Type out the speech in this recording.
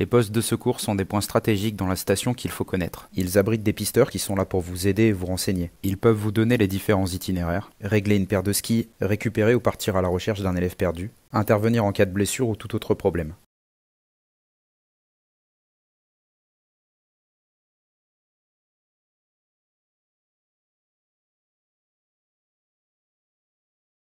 Les postes de secours sont des points stratégiques dans la station qu'il faut connaître. Ils abritent des pisteurs qui sont là pour vous aider et vous renseigner. Ils peuvent vous donner les différents itinéraires, régler une paire de skis, récupérer ou partir à la recherche d'un élève perdu, intervenir en cas de blessure ou tout autre problème.